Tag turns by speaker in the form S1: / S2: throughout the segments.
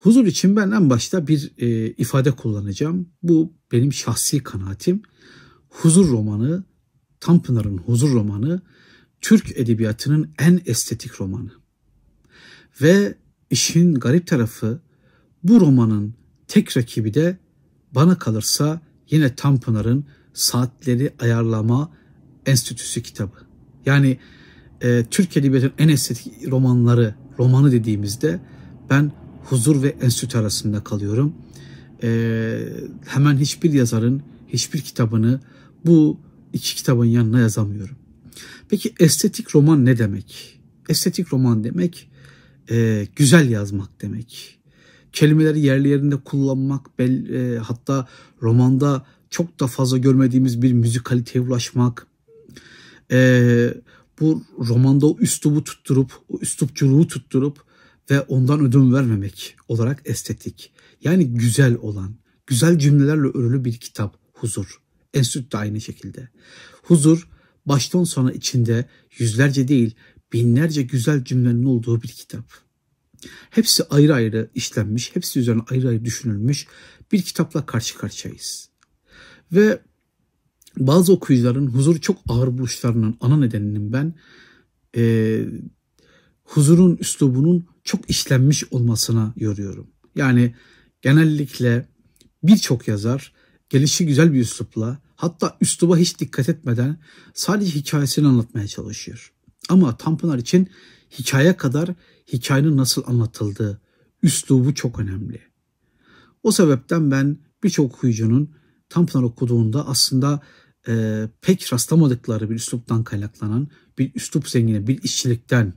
S1: Huzur için ben en başta bir e, ifade kullanacağım. Bu benim şahsi kanaatim. Huzur romanı, Tanpınar'ın Huzur romanı Türk edebiyatının en estetik romanı. Ve işin garip tarafı bu romanın tek rakibi de bana kalırsa yine Tanpınar'ın Saatleri Ayarlama Enstitüsü kitabı. Yani e, Türk edebiyatının en estetik romanları, romanı dediğimizde ben huzur ve enstitü arasında kalıyorum. Ee, hemen hiçbir yazarın hiçbir kitabını bu iki kitabın yanına yazamıyorum. Peki estetik roman ne demek? Estetik roman demek e, güzel yazmak demek. Kelimeleri yerli yerinde kullanmak, bel, e, hatta romanda çok da fazla görmediğimiz bir müzikaliteye ulaşmak. E, bu romanda o üslubu tutturup, o üslupculuğu tutturup ve ondan ödün vermemek olarak estetik. Yani güzel olan, güzel cümlelerle örülü bir kitap huzur. Enstitü de aynı şekilde. Huzur baştan sona içinde yüzlerce değil binlerce güzel cümlenin olduğu bir kitap. Hepsi ayrı ayrı işlenmiş, hepsi üzerine ayrı ayrı düşünülmüş bir kitapla karşı karşıyayız. Ve bazı okuyucuların huzur çok ağır buluşlarının ana nedeninin ben e, huzurun üslubunun çok işlenmiş olmasına yoruyorum. Yani genellikle birçok yazar gelişi güzel bir üslupla hatta üsluba hiç dikkat etmeden sadece hikayesini anlatmaya çalışıyor. Ama Tanpınar için hikaye kadar hikayenin nasıl anlatıldığı, üslubu çok önemli. O sebepten ben birçok okuyucunun Tanpınar okuduğunda aslında e, pek rastlamadıkları bir üsluptan kaynaklanan, bir üslup zengini, bir işçilikten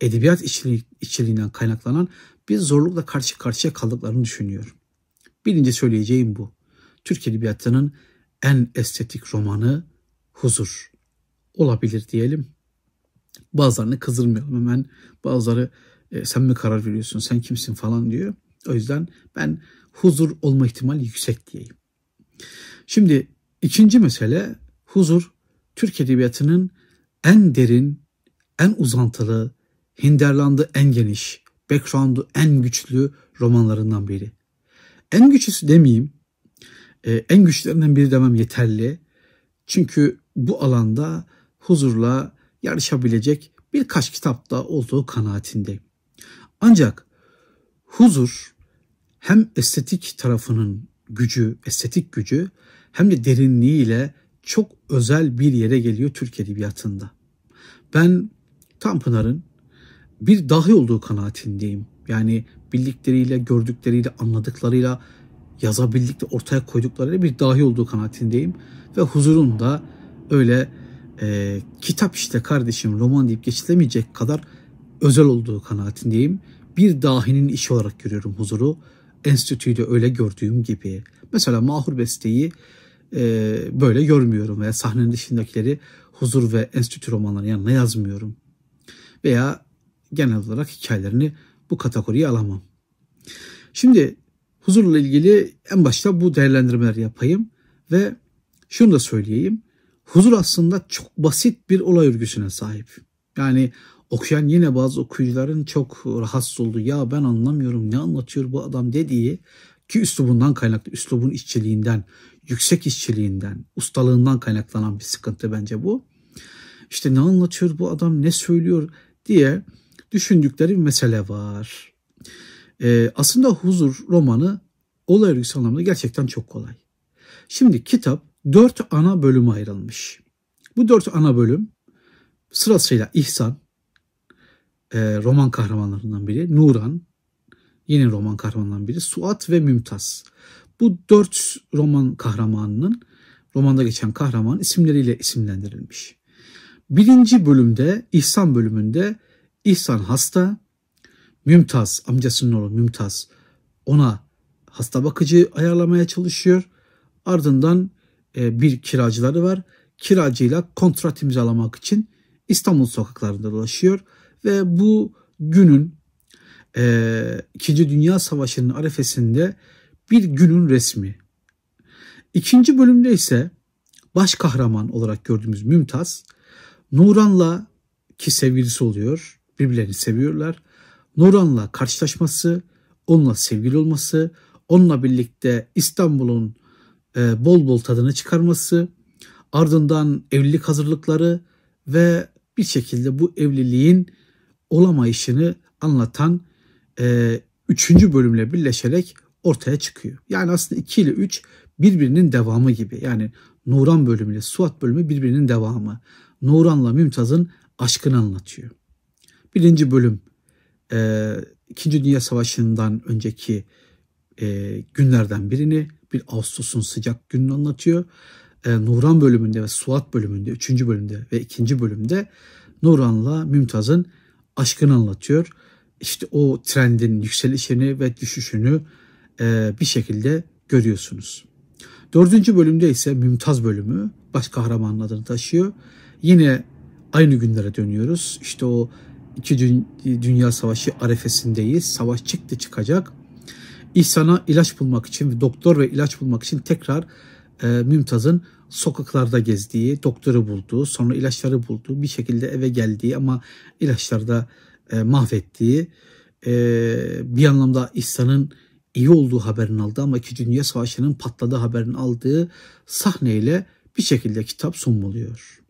S1: edebiyat içliği, içliğinden kaynaklanan bir zorlukla karşı karşıya kaldıklarını düşünüyor. Birinci söyleyeceğim bu. Türk Edebiyatı'nın en estetik romanı Huzur olabilir diyelim. Bazılarını kızdırmayalım hemen. Bazıları e, sen mi karar veriyorsun, sen kimsin falan diyor. O yüzden ben huzur olma ihtimali yüksek diyeyim. Şimdi ikinci mesele huzur Türk Edebiyatı'nın en derin, en uzantılı, Hinderland'ı en geniş, background'u en güçlü romanlarından biri. En güçlüsü demeyeyim, e, en güçlerinden biri demem yeterli. Çünkü bu alanda huzurla yarışabilecek birkaç kitapta olduğu kanaatindeyim. Ancak huzur hem estetik tarafının gücü, estetik gücü hem de derinliğiyle çok özel bir yere geliyor Türk Edebiyatı'nda. Ben Tanpınar'ın bir dahi olduğu kanaatindeyim. Yani bildikleriyle, gördükleriyle, anladıklarıyla, yazabildikleri, ortaya koyduklarıyla bir dahi olduğu kanaatindeyim. Ve huzurunda öyle e, kitap işte kardeşim roman deyip geçilemeyecek kadar özel olduğu kanaatindeyim. Bir dahinin işi olarak görüyorum huzuru. Enstitüyü de öyle gördüğüm gibi. Mesela Mahur Beste'yi e, böyle görmüyorum veya sahnenin dışındakileri huzur ve enstitü romanlarının yanına yazmıyorum. Veya genel olarak hikayelerini bu kategoriye alamam. Şimdi huzurla ilgili en başta bu değerlendirmeler yapayım ve şunu da söyleyeyim. Huzur aslında çok basit bir olay örgüsüne sahip. Yani okuyan yine bazı okuyucuların çok rahatsız olduğu ya ben anlamıyorum ne anlatıyor bu adam dediği ki üslubundan kaynaklı, üslubun işçiliğinden, yüksek işçiliğinden, ustalığından kaynaklanan bir sıkıntı bence bu. İşte ne anlatıyor bu adam, ne söylüyor diye düşündükleri bir mesele var. E, aslında huzur romanı olay örgüsü anlamında gerçekten çok kolay. Şimdi kitap dört ana bölüme ayrılmış. Bu dört ana bölüm sırasıyla İhsan, e, roman kahramanlarından biri, Nuran, yeni roman kahramanlarından biri, Suat ve Mümtaz. Bu dört roman kahramanının, romanda geçen kahraman isimleriyle isimlendirilmiş. Birinci bölümde, İhsan bölümünde İhsan hasta, Mümtaz amcasının oğlu Mümtaz ona hasta bakıcı ayarlamaya çalışıyor. Ardından e, bir kiracıları var. Kiracıyla kontrat imzalamak için İstanbul sokaklarında dolaşıyor ve bu günün e, İkinci Dünya Savaşı'nın arefesinde bir günün resmi. İkinci bölümde ise baş kahraman olarak gördüğümüz Mümtaz Nuran'la ki sevgilisi oluyor birbirlerini seviyorlar. Nuran'la karşılaşması, onunla sevgili olması, onunla birlikte İstanbul'un e, bol bol tadını çıkarması, ardından evlilik hazırlıkları ve bir şekilde bu evliliğin olamayışını anlatan e, üçüncü bölümle birleşerek ortaya çıkıyor. Yani aslında 2 ile 3 birbirinin devamı gibi. Yani Nuran bölümüyle Suat bölümü birbirinin devamı. Nuran'la Mümtaz'ın aşkını anlatıyor. Birinci bölüm e, İkinci Dünya Savaşı'ndan önceki e, günlerden birini bir Ağustos'un sıcak gününü anlatıyor. E, Nuran bölümünde ve Suat bölümünde, üçüncü bölümde ve ikinci bölümde Nuran'la Mümtaz'ın aşkını anlatıyor. İşte o trendin yükselişini ve düşüşünü e, bir şekilde görüyorsunuz. Dördüncü bölümde ise Mümtaz bölümü baş kahramanın adını taşıyor. Yine aynı günlere dönüyoruz. İşte o 2. Dünya Savaşı arefesindeyiz. Savaş çıktı çıkacak. İhsan'a ilaç bulmak için, doktor ve ilaç bulmak için tekrar e, Mümtaz'ın sokaklarda gezdiği, doktoru bulduğu, sonra ilaçları bulduğu, bir şekilde eve geldiği ama ilaçlarda e, mahvettiği, e, bir anlamda İhsan'ın iyi olduğu haberini aldı ama iki Dünya Savaşı'nın patladığı haberini aldığı sahneyle bir şekilde kitap son buluyor.